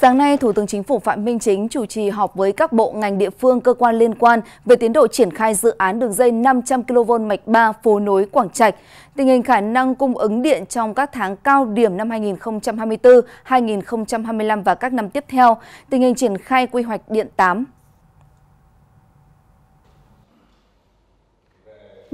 Sáng nay, Thủ tướng Chính phủ Phạm Minh Chính chủ trì họp với các bộ ngành địa phương cơ quan liên quan về tiến độ triển khai dự án đường dây 500 kV mạch 3 phố nối Quảng Trạch. Tình hình khả năng cung ứng điện trong các tháng cao điểm năm 2024, 2025 và các năm tiếp theo, tình hình triển khai quy hoạch điện 8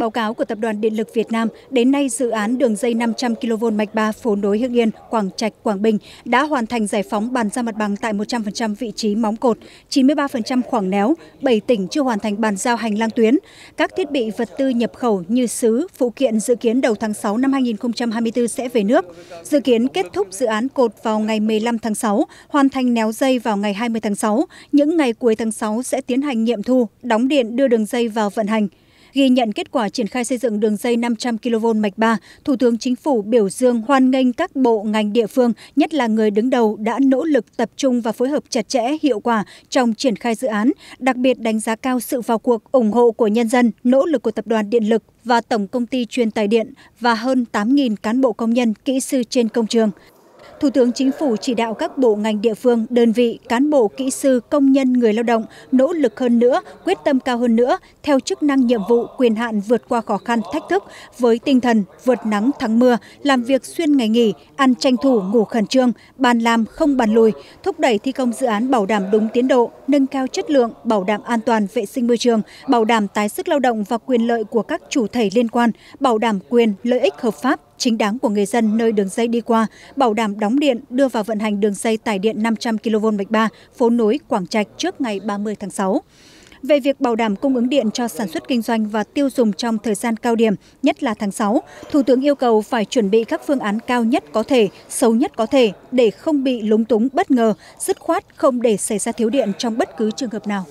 báo cáo của Tập đoàn Điện lực Việt Nam, đến nay dự án đường dây 500 kV mạch 3 phố nối Hưng Yên, Quảng Trạch, Quảng Bình đã hoàn thành giải phóng bàn giao mặt bằng tại 100% vị trí móng cột, 93% khoảng néo, 7 tỉnh chưa hoàn thành bàn giao hành lang tuyến. Các thiết bị vật tư nhập khẩu như sứ, phụ kiện dự kiến đầu tháng 6 năm 2024 sẽ về nước. Dự kiến kết thúc dự án cột vào ngày 15 tháng 6, hoàn thành néo dây vào ngày 20 tháng 6. Những ngày cuối tháng 6 sẽ tiến hành nghiệm thu, đóng điện đưa đường dây vào vận hành. Ghi nhận kết quả triển khai xây dựng đường dây 500 kV mạch 3, Thủ tướng Chính phủ biểu dương hoan nghênh các bộ ngành địa phương, nhất là người đứng đầu đã nỗ lực tập trung và phối hợp chặt chẽ, hiệu quả trong triển khai dự án, đặc biệt đánh giá cao sự vào cuộc ủng hộ của nhân dân, nỗ lực của Tập đoàn Điện lực và Tổng công ty truyền tài điện và hơn 8.000 cán bộ công nhân, kỹ sư trên công trường thủ tướng chính phủ chỉ đạo các bộ ngành địa phương đơn vị cán bộ kỹ sư công nhân người lao động nỗ lực hơn nữa quyết tâm cao hơn nữa theo chức năng nhiệm vụ quyền hạn vượt qua khó khăn thách thức với tinh thần vượt nắng thắng mưa làm việc xuyên ngày nghỉ ăn tranh thủ ngủ khẩn trương bàn làm không bàn lùi thúc đẩy thi công dự án bảo đảm đúng tiến độ nâng cao chất lượng bảo đảm an toàn vệ sinh môi trường bảo đảm tái sức lao động và quyền lợi của các chủ thể liên quan bảo đảm quyền lợi ích hợp pháp chính đáng của người dân nơi đường dây đi qua bảo đảm đóng điện đưa vào vận hành đường dây tải điện 500 kv mạch 3 phố nối Quảng Trạch trước ngày 30 tháng 6 về việc bảo đảm cung ứng điện cho sản xuất kinh doanh và tiêu dùng trong thời gian cao điểm, nhất là tháng 6, Thủ tướng yêu cầu phải chuẩn bị các phương án cao nhất có thể, xấu nhất có thể để không bị lúng túng bất ngờ, dứt khoát không để xảy ra thiếu điện trong bất cứ trường hợp nào.